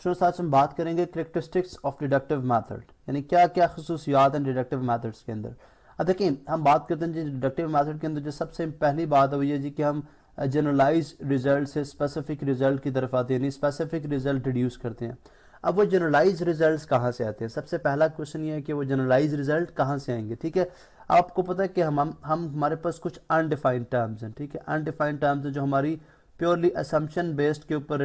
students आज हम बात करेंगे करेक्टरिस्टिक्स ऑफ डिडक्टिव मैथड यानी क्या क्या खसूसियात हैं डिडक्टिव मैथड्स के अंदर अब देखिए हम बात करते हैं जी डिडक्टिव मैथड के अंदर जो सबसे पहली बात है वो ये जी कि हम जनरलाइज रिजल्ट से स्पेसिफिक रिजल्ट की तरफ आते हैं यानी स्पेसिफिक रिजल्ट डिड्यूस करते हैं अब वो जनरलाइज रिजल्ट कहाँ से आते हैं सबसे पहला क्वेश्चन ये है कि वो जनरलाइज रिजल्ट कहाँ से आएंगे ठीक है आपको पता है कि हम हम हमारे पास कुछ अनडिफाइंड टर्म्स हैं ठीक है अनडिफाइंड टर्म्स हैं जो हमारी प्योरली असम्पशन बेस्ड के ऊपर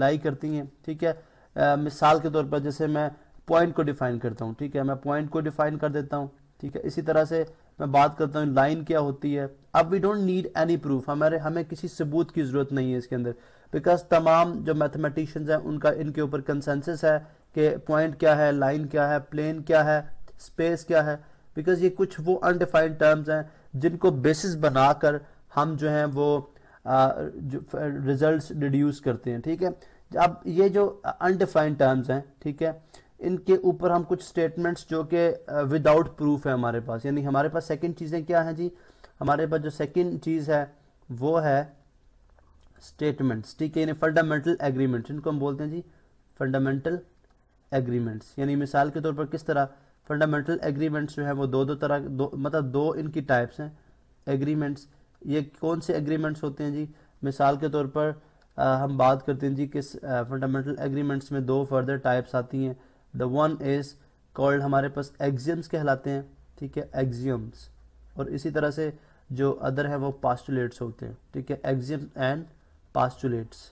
लाई करती हैं ठीक है आ, मिसाल के तौर पर जैसे मैं पॉइंट को डिफाइन करता हूँ ठीक है मैं पॉइंट को डिफाइन कर देता हूँ ठीक है इसी तरह से मैं बात करता हूँ लाइन क्या होती है अब we don't need any proof हमारे हमें किसी सबूत की ज़रूरत नहीं है इसके अंदर बिकॉज तमाम जो मैथमेटिशियंस हैं उनका इनके ऊपर कंसेंसस है कि पॉइंट क्या है लाइन क्या है प्लेन क्या है स्पेस क्या है बिकॉज ये कुछ वो अनडिफाइंड टर्म्स हैं जिनको बेसिस बनाकर हम जो हैं वो रिजल्ट डिड्यूस करते हैं ठीक है अब ये जो अनडिफाइंड टर्म्स हैं ठीक है इनके ऊपर हम कुछ स्टेटमेंट्स जो कि विदाउट प्रूफ है हमारे पास यानी हमारे पास सेकंड चीज़ें क्या हैं जी हमारे पास जो सेकंड चीज़ है वो है स्टेटमेंट्स ठीक है यानी फंडामेंटल एग्रीमेंट्स इनको हम बोलते हैं जी फंडामेंटल एग्रीमेंट्स यानी मिसाल के तौर पर किस तरह फंडामेंटल एग्रीमेंट्स जो है वो दो दो तरह दो मतलब दो इनकी टाइप्स हैं एग्रीमेंट्स ये कौन से एग्रीमेंट्स होते हैं जी मिसाल के तौर पर आ, हम बात करते हैं जी किस फंडामेंटल एग्रीमेंट्स में दो फर्दर टाइप्स आती हैं द वन इज़ कॉल्ड हमारे पास एग्जियम्स कहलाते हैं ठीक है एग्जियम्स और इसी तरह से जो अदर है वो पास्टुलेट्स होते हैं ठीक है एग्जियम्स एंड पास्टुलेट्स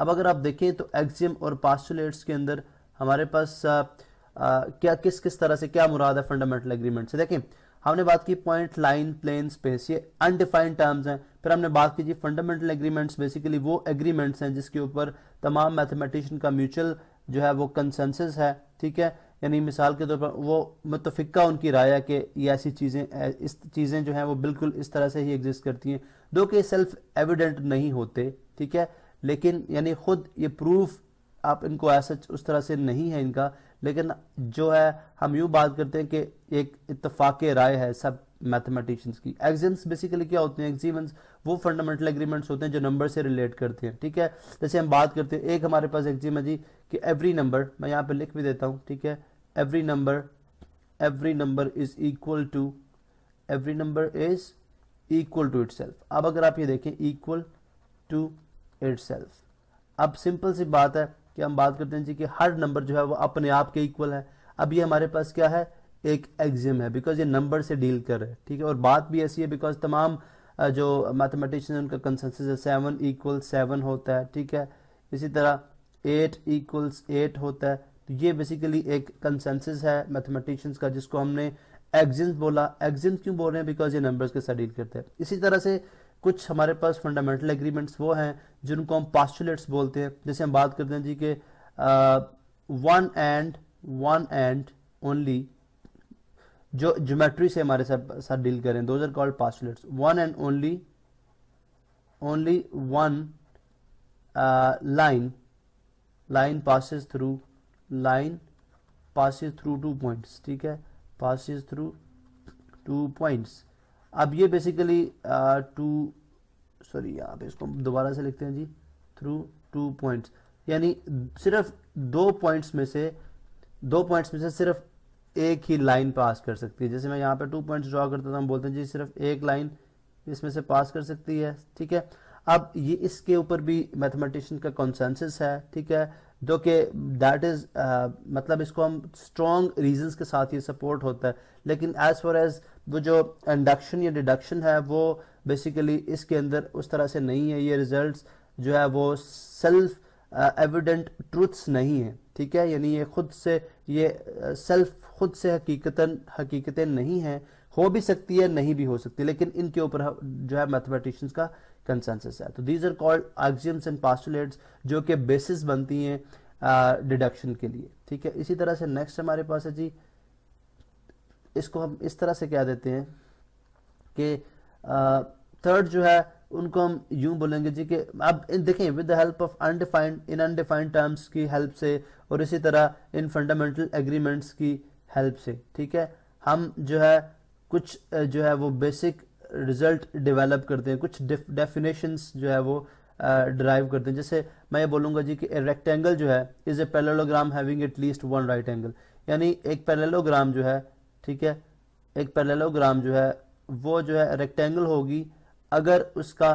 अब अगर आप देखें तो एग्जियम और पास्टुलेट्स के अंदर हमारे पास आ, आ, क्या किस किस तरह से क्या मुराद है फंडामेंटल एग्रीमेंट से देखें हमने बात की पॉइंट लाइन प्लेन स्पेस ये अनडिफाइंड टर्म्स हैं फिर हमने बात की जी फंडामेंटल एग्रीमेंट्स बेसिकली वो एग्रीमेंट्स हैं जिसके ऊपर तमाम मैथमेटिशियन का म्यूचुअल जो है वो कंसेंसस है ठीक है यानी मिसाल के तौर पर वो मुतफिका उनकी राय है कि ये ऐसी चीज़ें इस चीज़ें जो हैं वो बिल्कुल इस तरह से ही एग्जिस्ट करती हैं दो कि सेल्फ एविडेंट नहीं होते ठीक है लेकिन यानी खुद ये प्रूफ आप इनको ऐसा उस तरह से नहीं है इनका लेकिन जो है हम यूँ बात करते हैं कि एक इतफाक राय है सब मैथमेटिशियंस की एक्जेंस बेसिकली क्या होते हैं एक्जीमेंस वो फंडामेंटल एग्रीमेंट्स होते हैं जो नंबर से रिलेट करते हैं ठीक है जैसे हम बात करते हैं एक हमारे पास एग्जीम है जी कि एवरी नंबर मैं यहाँ पे लिख भी देता हूँ ठीक है every number every number is equal to every number is equal to it अब अगर आप ये देखें इक्वल टू इट अब सिंपल सी बात है कि हम बात करते हैं जी कि हर नंबर जो है वो अपने आप के इक्वल है अब ये हमारे पास क्या है एक एग्जिम है बिकॉज ये नंबर से डील कर रहे हैं ठीक है और बात भी ऐसी है बिकॉज तमाम जो मैथमेटिशियन है उनका कंसेंसस है सेवन इक्वल सेवन होता है ठीक है इसी तरह एट इक्वल्स एट होता है तो ये बेसिकली एक कंसेंसस है मैथमेटिशियंस का जिसको हमने एग्जिम्स बोला एग्जिम्स क्यों बोल रहे हैं बिकॉज ये नंबर्स के साथ डील करते हैं इसी तरह से कुछ हमारे पास फंडामेंटल एग्रीमेंट्स वो हैं जिनको हम पास्टुलेट्स बोलते हैं जैसे हम बात करते हैं जी के one and one and only जो ज्योमेट्री से हमारे साथ साथ डील करें those are called postulates one and only only one line line passes through line passes through two points ठीक है पासिस थ्रू टू पॉइंट्स अब ये बेसिकली टू सॉरी यहाँ पे इसको दोबारा से लिखते हैं जी थ्रू टू पॉइंट्स यानी सिर्फ दो पॉइंट्स में से दो पॉइंट्स में से सिर्फ एक ही लाइन पास कर सकती है जैसे मैं यहाँ पे टू पॉइंट्स ड्रॉ करता था हम बोलते हैं जी सिर्फ एक लाइन इसमें से पास कर सकती है ठीक है अब ये इसके ऊपर भी मैथमेटिशियन का कॉन्सेंसिस है ठीक है जो कि दैट इज़ uh, मतलब इसको हम स्ट्रॉन्ग रीजन के साथ ये सपोर्ट होता है लेकिन एज फार एज वो जो इंडक्शन या डिडक्शन है वो बेसिकली इसके अंदर उस तरह से नहीं है ये रिजल्ट्स जो है वो सेल्फ एविडेंट ट्रूथ्स नहीं है ठीक है यानी ये खुद से ये सेल्फ uh, खुद से हकीकतन हकीकतें नहीं हैं हो भी सकती है नहीं भी हो सकती लेकिन इनके ऊपर जो है मैथमेटिशियंस का कंसेंसस है तो these are called axioms and postulates जो कि बेसिस बनती हैं डिडक्शन uh, के लिए ठीक है इसी तरह से नेक्स्ट हमारे पास है जी इसको हम इस तरह से क्या देते हैं कि थर्ड जो है उनको हम यूं बोलेंगे जी कि अब देखें with the help of undefined इन अनडिफाइंड टर्म्स की हेल्प से और इसी तरह इन फंडामेंटल एग्रीमेंट्स की हेल्प से ठीक है हम जो है कुछ जो है वो बेसिक रिजल्ट डेवलप करते हैं कुछ डेफिनेशंस जो है वो ड्राइव uh, करते हैं जैसे मैं ये बोलूंगा जी कि रेक्टेंगल जो है is a parallelogram having at least one right angle यानी एक पैरेललोग्राम जो है ठीक है एक पैरेललोग्राम जो है वो जो है रेक्टेंगल होगी अगर उसका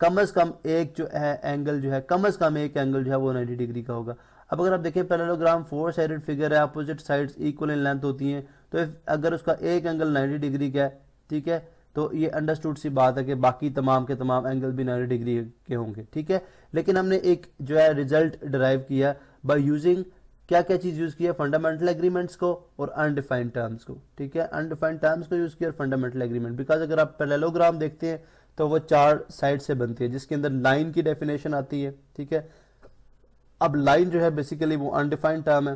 कम अज कम एक जो है एंगल जो है कम अज कम एक एंगल जो है वो 90 डिग्री का होगा अब अगर आप देखें पैरेललोग्राम फोर साइडेड फिगर है opposite sides equal in length होती हैं तो अगर उसका एक एंगल 90 डिग्री का है ठीक है तो ये अंडरस्टूड सी बात है कि बाकी तमाम के तमाम एंगल भी नाइन्टी डिग्री के होंगे ठीक है लेकिन हमने एक जो है रिजल्ट डराइव किया बाई यूजिंग क्या क्या चीज यूज किया फंडामेंटल एग्रीमेंट्स को और अनडिफाइंड टर्म्स को ठीक है अनडिफाइंड टर्म्स को यूज किया और फंडामेंटल एग्रीमेंट बिकॉज अगर आप पैरेलोग्राम देखते हैं तो वो चार साइड से बनती है जिसके अंदर लाइन की डेफिनेशन आती है ठीक है अब लाइन जो है बेसिकली वो अनडिफाइंड टर्म है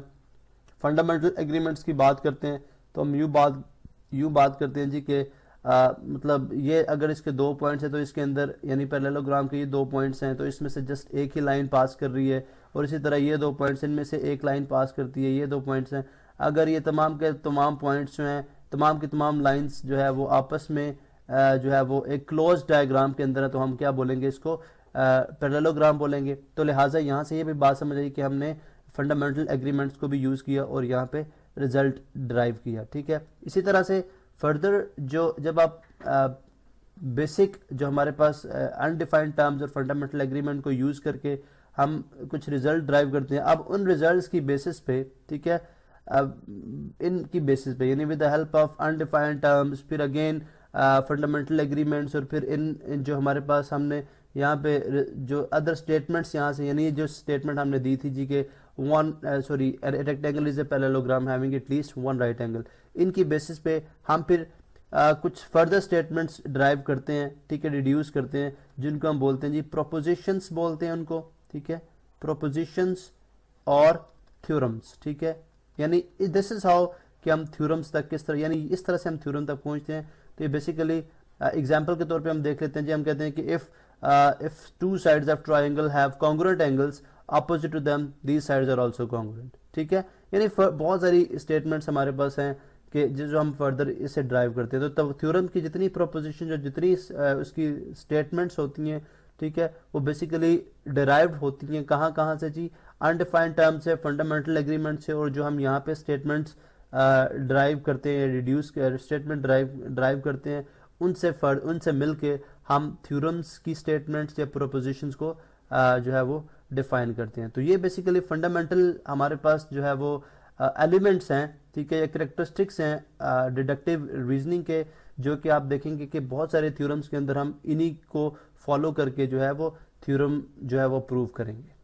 फंडामेंटल एग्रीमेंट्स की बात करते हैं तो हम यू बात यू बात करते हैं जी के आ, मतलब ये अगर इसके दो पॉइंट्स हैं तो इसके अंदर यानी पैरेलोग्राम के ये दो पॉइंट्स हैं तो इसमें से जस्ट एक ही लाइन पास कर रही है और इसी तरह ये दो पॉइंट्स इनमें से एक लाइन पास करती है ये दो पॉइंट्स हैं अगर ये तमाम के तमाम पॉइंट्स जो हैं तमाम की तमाम लाइन्स जो है वो आपस में जो है वो एक क्लोज डायग्राम के अंदर है तो हम क्या बोलेंगे इसको पैरेलोग्राम बोलेंगे तो लिहाजा यहाँ से ये भी बात समझ आई कि हमने फंडामेंटल एग्रीमेंट्स को भी यूज़ किया और यहाँ पे रिजल्ट ड्राइव किया ठीक है इसी तरह से फर्दर जो जब आप बेसिक जो हमारे पास अनडिफाइंड टर्म्स और फंडामेंटल एग्रीमेंट को यूज़ करके हम कुछ रिजल्ट ड्राइव करते हैं अब उन रिजल्ट्स की बेसिस पे ठीक है अब इनकी बेसिस पे यानी with the help of undefined terms फिर अगेन फंडामेंटल एग्रीमेंट्स और फिर इन, इन जो हमारे पास हमने यहाँ पे जो अदर स्टेटमेंट्स यहाँ से यानी जो स्टेटमेंट हमने दी थी जी के one sorry rectangle is a parallelogram having at least one right angle इनकी बेसिस पे हम फिर Uh, कुछ फर्दर स्टेटमेंट्स ड्राइव करते हैं ठीक है डिड्यूस करते हैं जिनको हम बोलते हैं जी प्रोपोजिशंस बोलते हैं उनको ठीक है प्रोपोजिशंस और थ्योरम्स ठीक है यानी दिस इज हाउ कि हम थ्योरम्स तक किस तरह यानी इस तरह से हम थ्योरम तक पहुंचते हैं तो ये बेसिकली एग्जाम्पल uh, के तौर पर हम देख लेते हैं जी हम कहते हैं कि if if two sides of triangle have congruent angles opposite to them these sides are also congruent ठीक है यानी बहुत सारी स्टेटमेंट्स हमारे पास हैं कि जो हम फर्दर इसे ड्राइव करते हैं तो तब थ्योरम की जितनी प्रोपोजिशन जो जितनी uh, उसकी स्टेटमेंट्स होती हैं ठीक है वो बेसिकली डिराइव होती हैं कहाँ कहाँ से जी अनडिफाइंड टर्म से फंडामेंटल एग्रीमेंट से और जो हम यहाँ पे स्टेटमेंट्स ड्राइव uh, करते हैं रिड्यूस स्टेटमेंट ड्राइव ड्राइव करते हैं उनसे फर उनसे मिल के हम थ्योरम्स की स्टेटमेंट्स या प्रोपोजिशंस को uh, जो है वो डिफाइन करते हैं तो ये बेसिकली फंडामेंटल हमारे पास जो है वो एलिमेंट्स uh, हैं ठीक है या करेक्टरिस्टिक्स हैं डिडक्टिव uh, रीजनिंग के जो कि आप देखेंगे कि बहुत सारे थ्योरम्स के अंदर हम इन्हीं को फॉलो करके जो है वो थ्योरम जो है वो प्रूव करेंगे